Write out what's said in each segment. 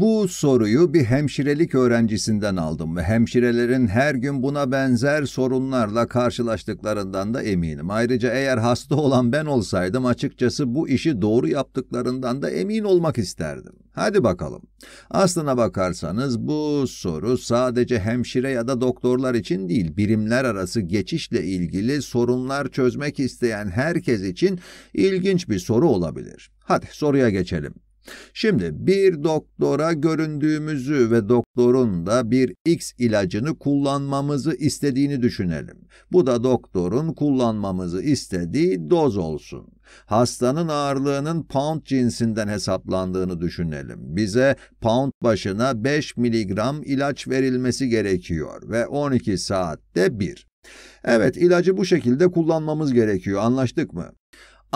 Bu soruyu bir hemşirelik öğrencisinden aldım ve hemşirelerin her gün buna benzer sorunlarla karşılaştıklarından da eminim. Ayrıca eğer hasta olan ben olsaydım açıkçası bu işi doğru yaptıklarından da emin olmak isterdim. Hadi bakalım. Aslına bakarsanız bu soru sadece hemşire ya da doktorlar için değil, birimler arası geçişle ilgili sorunlar çözmek isteyen herkes için ilginç bir soru olabilir. Hadi soruya geçelim. Şimdi bir doktora göründüğümüzü ve doktorun da bir X ilacını kullanmamızı istediğini düşünelim. Bu da doktorun kullanmamızı istediği doz olsun. Hastanın ağırlığının pound cinsinden hesaplandığını düşünelim. Bize pound başına 5 miligram ilaç verilmesi gerekiyor ve 12 saatte bir. Evet, ilacı bu şekilde kullanmamız gerekiyor, anlaştık mı?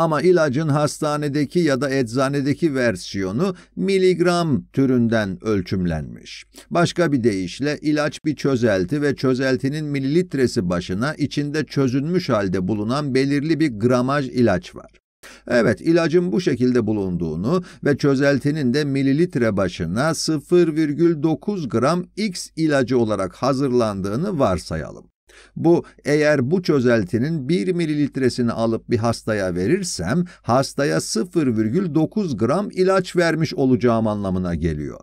Ama ilacın hastanedeki ya da eczanedeki versiyonu miligram türünden ölçümlenmiş. Başka bir deyişle ilaç bir çözelti ve çözeltinin mililitresi başına içinde çözünmüş halde bulunan belirli bir gramaj ilaç var. Evet, ilacın bu şekilde bulunduğunu ve çözeltinin de mililitre başına 0,9 gram X ilacı olarak hazırlandığını varsayalım. Bu eğer bu çözeltinin 1 mililitresini alıp bir hastaya verirsem hastaya 0,9 gram ilaç vermiş olacağım anlamına geliyor.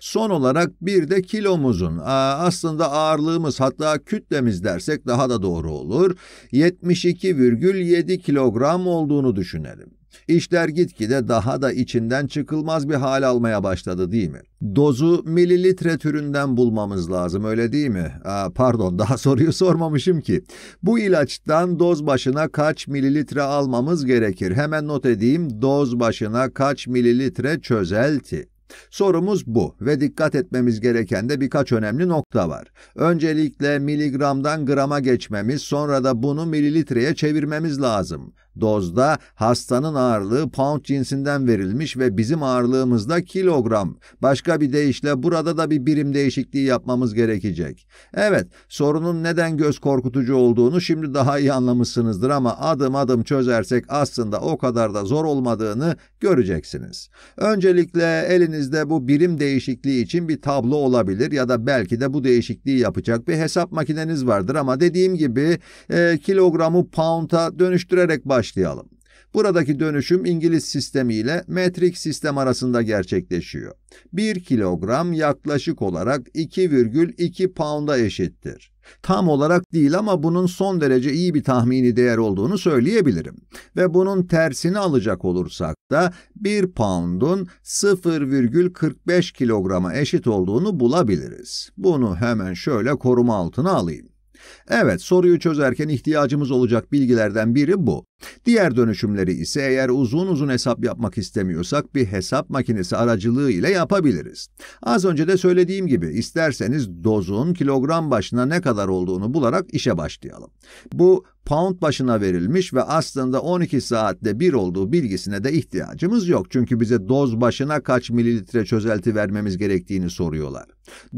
Son olarak bir de kilomuzun, aslında ağırlığımız hatta kütlemiz dersek daha da doğru olur, 72,7 kilogram olduğunu düşünelim. İşler gitgide daha da içinden çıkılmaz bir hal almaya başladı değil mi? Dozu mililitre türünden bulmamız lazım öyle değil mi? Aa, pardon daha soruyu sormamışım ki. Bu ilaçtan doz başına kaç mililitre almamız gerekir? Hemen not edeyim doz başına kaç mililitre çözelti. Sorumuz bu ve dikkat etmemiz gereken de birkaç önemli nokta var. Öncelikle miligramdan grama geçmemiz, sonra da bunu mililitreye çevirmemiz lazım. Dozda hastanın ağırlığı pound cinsinden verilmiş ve bizim ağırlığımızda kilogram. Başka bir deyişle burada da bir birim değişikliği yapmamız gerekecek. Evet, sorunun neden göz korkutucu olduğunu şimdi daha iyi anlamışsınızdır ama adım adım çözersek aslında o kadar da zor olmadığını göreceksiniz. Öncelikle elinizde bu birim değişikliği için bir tablo olabilir ya da belki de bu değişikliği yapacak bir hesap makineniz vardır ama dediğim gibi e, kilogramı pound'a dönüştürerek başlayabilirsiniz başlayalım. Buradaki dönüşüm İngiliz sistemi ile metrik sistem arasında gerçekleşiyor. 1 kilogram yaklaşık olarak 2,2 pound'a eşittir. Tam olarak değil ama bunun son derece iyi bir tahmini değer olduğunu söyleyebilirim. Ve bunun tersini alacak olursak da 1 pound'un 0,45 kilograma eşit olduğunu bulabiliriz. Bunu hemen şöyle koruma altına alayım. Evet, soruyu çözerken ihtiyacımız olacak bilgilerden biri bu. Diğer dönüşümleri ise eğer uzun uzun hesap yapmak istemiyorsak bir hesap makinesi aracılığı ile yapabiliriz. Az önce de söylediğim gibi isterseniz dozun kilogram başına ne kadar olduğunu bularak işe başlayalım. Bu pound başına verilmiş ve aslında 12 saatte bir olduğu bilgisine de ihtiyacımız yok. Çünkü bize doz başına kaç mililitre çözelti vermemiz gerektiğini soruyorlar.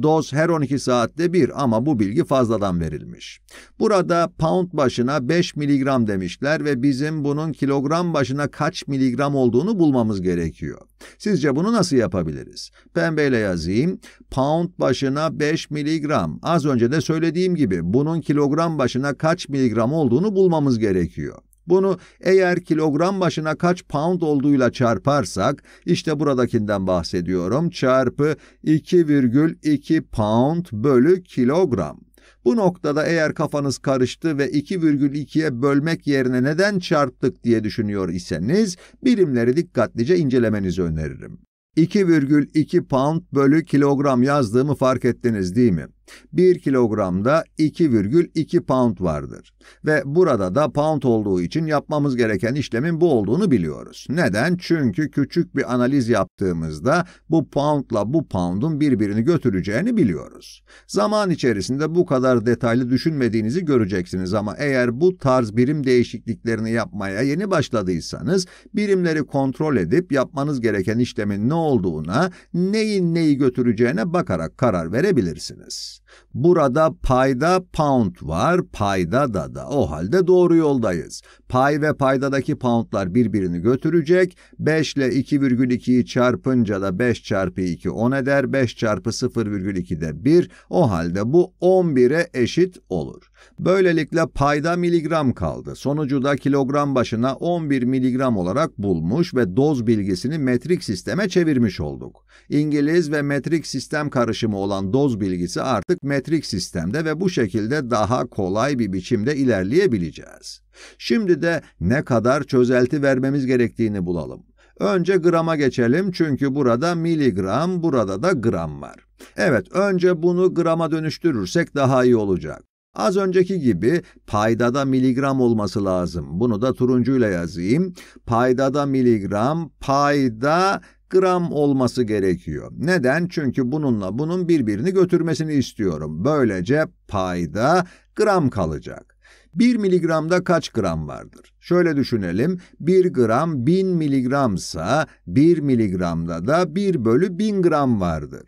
Doz her 12 saatte bir ama bu bilgi fazladan verilmiş. Burada pound başına 5 miligram demişler ve biz bizim bunun kilogram başına kaç miligram olduğunu bulmamız gerekiyor. Sizce bunu nasıl yapabiliriz? Pembeyle yazayım. Pound başına 5 miligram. Az önce de söylediğim gibi bunun kilogram başına kaç miligram olduğunu bulmamız gerekiyor. Bunu eğer kilogram başına kaç pound olduğuyla çarparsak, işte buradakinden bahsediyorum, çarpı 2,2 pound bölü kilogram. Bu noktada eğer kafanız karıştı ve 2,2'ye bölmek yerine neden çarptık diye düşünüyor iseniz birimleri dikkatlice incelemenizi öneririm. 2,2 pound bölü kilogram yazdığımı fark ettiniz değil mi? 1 kilogramda 2,2 pound vardır. Ve burada da pound olduğu için yapmamız gereken işlemin bu olduğunu biliyoruz. Neden? Çünkü küçük bir analiz yaptığımızda bu poundla bu poundun birbirini götüreceğini biliyoruz. Zaman içerisinde bu kadar detaylı düşünmediğinizi göreceksiniz ama eğer bu tarz birim değişikliklerini yapmaya yeni başladıysanız birimleri kontrol edip yapmanız gereken işlemin ne olduğuna, neyin neyi götüreceğine bakarak karar verebilirsiniz. Burada payda pound var, payda da da. O halde doğru yoldayız. Pay ve paydadaki poundlar birbirini götürecek. 5 ile 2,2'yi çarpınca da 5 çarpı 2 10 eder. 5 çarpı 0,2 de 1. O halde bu 11'e eşit olur. Böylelikle payda miligram kaldı. Sonucu da kilogram başına 11 miligram olarak bulmuş ve doz bilgisini metrik sisteme çevirmiş olduk. İngiliz ve metrik sistem karışımı olan doz bilgisi artık metrik sistemde ve bu şekilde daha kolay bir biçimde ilerleyebileceğiz. Şimdi de ne kadar çözelti vermemiz gerektiğini bulalım. Önce grama geçelim çünkü burada miligram, burada da gram var. Evet, önce bunu grama dönüştürürsek daha iyi olacak. Az önceki gibi paydada miligram olması lazım. Bunu da turuncuyla yazayım. Paydada miligram, payda gram olması gerekiyor. Neden? Çünkü bununla bunun birbirini götürmesini istiyorum. Böylece payda gram kalacak. 1 miligramda kaç gram vardır? Şöyle düşünelim, 1 gram 1000 miligramsa 1 miligramda da 1 bölü 1000 gram vardır.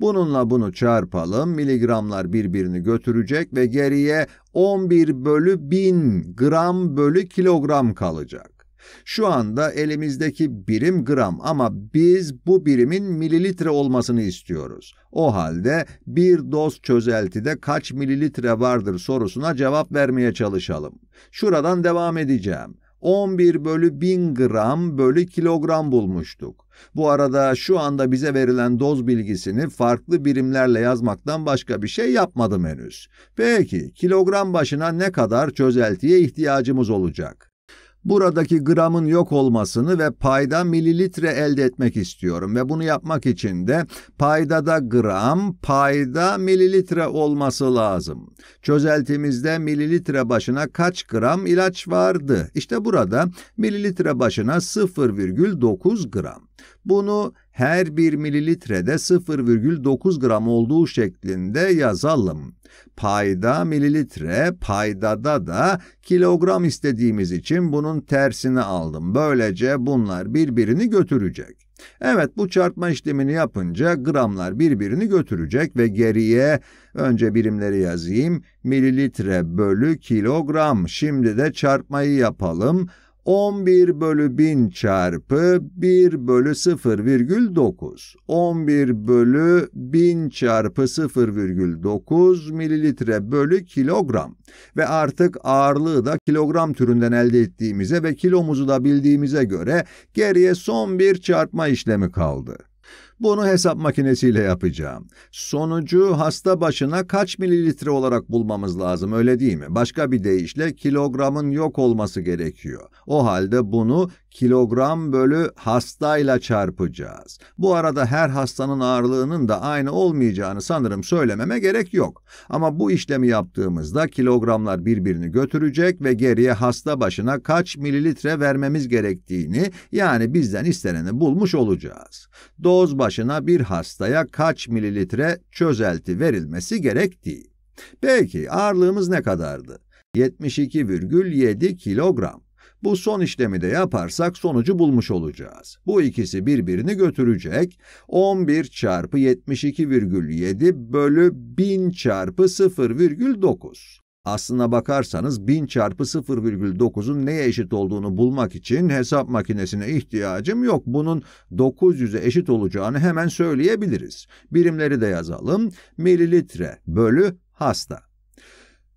Bununla bunu çarpalım, miligramlar birbirini götürecek ve geriye 11 bölü 1000 gram bölü kilogram kalacak. Şu anda elimizdeki birim gram ama biz bu birimin mililitre olmasını istiyoruz. O halde bir doz çözeltide kaç mililitre vardır sorusuna cevap vermeye çalışalım. Şuradan devam edeceğim. 11 bölü 1000 gram bölü kilogram bulmuştuk. Bu arada şu anda bize verilen doz bilgisini farklı birimlerle yazmaktan başka bir şey yapmadım henüz. Peki kilogram başına ne kadar çözeltiye ihtiyacımız olacak? Buradaki gramın yok olmasını ve payda mililitre elde etmek istiyorum ve bunu yapmak için de payda da gram, payda mililitre olması lazım. Çözeltimizde mililitre başına kaç gram ilaç vardı? İşte burada mililitre başına 0,9 gram. Bunu her bir mililitrede 0,9 gram olduğu şeklinde yazalım. Payda mililitre, paydada da kilogram istediğimiz için bunun tersini aldım. Böylece bunlar birbirini götürecek. Evet bu çarpma işlemini yapınca gramlar birbirini götürecek ve geriye önce birimleri yazayım. Mililitre bölü kilogram. Şimdi de çarpmayı yapalım. 11 bölü 1000 çarpı 1 bölü 0,9. 11 bölü 1000 çarpı 0,9 mililitre bölü kilogram. Ve artık ağırlığı da kilogram türünden elde ettiğimize ve kilomuzu da bildiğimize göre geriye son bir çarpma işlemi kaldı. Bunu hesap makinesiyle yapacağım. Sonucu hasta başına kaç mililitre olarak bulmamız lazım öyle değil mi? Başka bir deyişle kilogramın yok olması gerekiyor. O halde bunu kilogram bölü hastayla çarpacağız. Bu arada her hastanın ağırlığının da aynı olmayacağını sanırım söylememe gerek yok. Ama bu işlemi yaptığımızda kilogramlar birbirini götürecek ve geriye hasta başına kaç mililitre vermemiz gerektiğini yani bizden isteneni bulmuş olacağız. Doz başı başına bir hastaya kaç mililitre çözelti verilmesi gerektiği. Peki ağırlığımız ne kadardı? 72,7 kilogram. Bu son işlemi de yaparsak sonucu bulmuş olacağız. Bu ikisi birbirini götürecek. 11 çarpı 72,7 bölü 1000 çarpı 0,9. Aslına bakarsanız 1000 çarpı 0,9'un neye eşit olduğunu bulmak için hesap makinesine ihtiyacım yok. Bunun 900'e eşit olacağını hemen söyleyebiliriz. Birimleri de yazalım. Mililitre bölü hasta.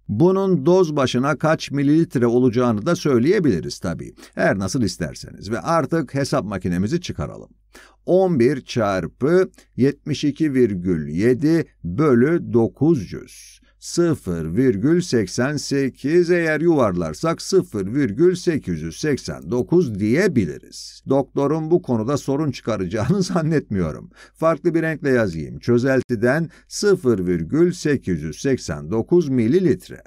Bunun doz başına kaç mililitre olacağını da söyleyebiliriz tabii. Eğer nasıl isterseniz ve artık hesap makinemizi çıkaralım. 11 çarpı 72,7 bölü 900. 0,88 eğer yuvarlarsak 0,889 diyebiliriz. Doktorun bu konuda sorun çıkaracağını zannetmiyorum. Farklı bir renkle yazayım. Çözeltiden 0,889 mililitre.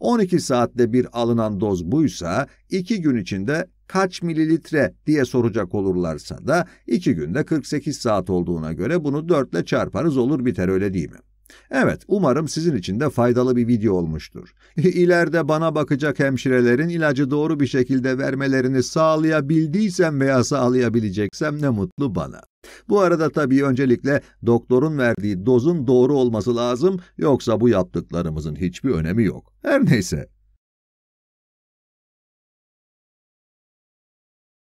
12 saatte bir alınan doz buysa 2 gün içinde kaç mililitre diye soracak olurlarsa da 2 günde 48 saat olduğuna göre bunu 4 ile çarparız olur biter öyle değil mi? Evet, umarım sizin için de faydalı bir video olmuştur. İleride bana bakacak hemşirelerin ilacı doğru bir şekilde vermelerini sağlayabildiysem veya sağlayabileceksem ne mutlu bana. Bu arada tabii öncelikle doktorun verdiği dozun doğru olması lazım, yoksa bu yaptıklarımızın hiçbir önemi yok. Her neyse.